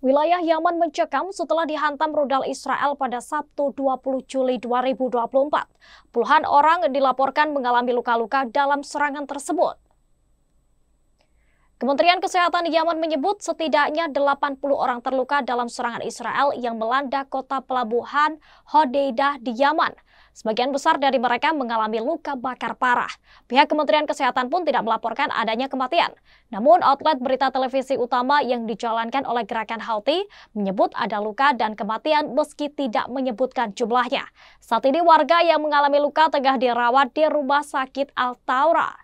Wilayah Yaman mencekam setelah dihantam rudal Israel pada Sabtu 20 Juli 2024. Puluhan orang dilaporkan mengalami luka-luka dalam serangan tersebut. Kementerian Kesehatan Yaman menyebut setidaknya 80 orang terluka dalam serangan Israel yang melanda kota pelabuhan Hodeidah di Yaman. Sebagian besar dari mereka mengalami luka bakar parah. Pihak Kementerian Kesehatan pun tidak melaporkan adanya kematian. Namun, outlet berita televisi utama yang dijalankan oleh gerakan Houthi menyebut ada luka dan kematian meski tidak menyebutkan jumlahnya. Saat ini warga yang mengalami luka tengah dirawat di Rumah Sakit Al-Taura.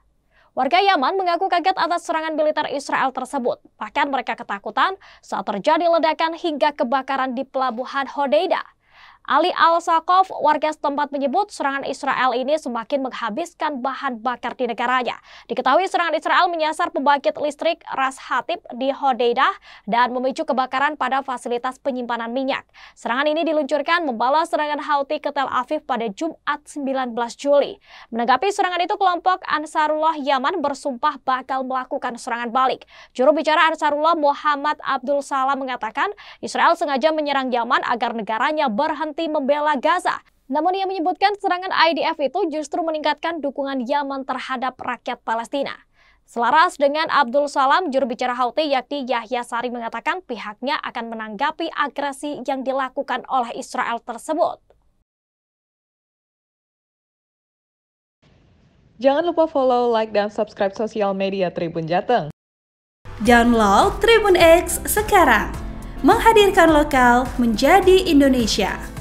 Warga Yaman mengaku kaget atas serangan militer Israel tersebut. Bahkan mereka ketakutan saat terjadi ledakan hingga kebakaran di pelabuhan Hodeida. Ali Al-Sakov, warga setempat menyebut serangan Israel ini semakin menghabiskan bahan bakar di negaranya. Diketahui serangan Israel menyasar pembangkit listrik Ras Hatib di Hodeidah dan memicu kebakaran pada fasilitas penyimpanan minyak. Serangan ini diluncurkan membalas serangan Houthi ke Tel Aviv pada Jumat 19 Juli. Menanggapi serangan itu, kelompok Ansarullah Yaman bersumpah bakal melakukan serangan balik. Juru bicara Ansarullah Muhammad Abdul Salam mengatakan, Israel sengaja menyerang Yaman agar negaranya berhenti berhenti membela Gaza. Namun ia menyebutkan serangan IDF itu justru meningkatkan dukungan Yaman terhadap rakyat Palestina. Selaras dengan Abdul Salam, juru bicara Houthi yakni Yahya Sari mengatakan pihaknya akan menanggapi agresi yang dilakukan oleh Israel tersebut. Jangan lupa follow, like, dan subscribe sosial media Tribun Jateng. Download Tribun X sekarang. Menghadirkan lokal menjadi Indonesia.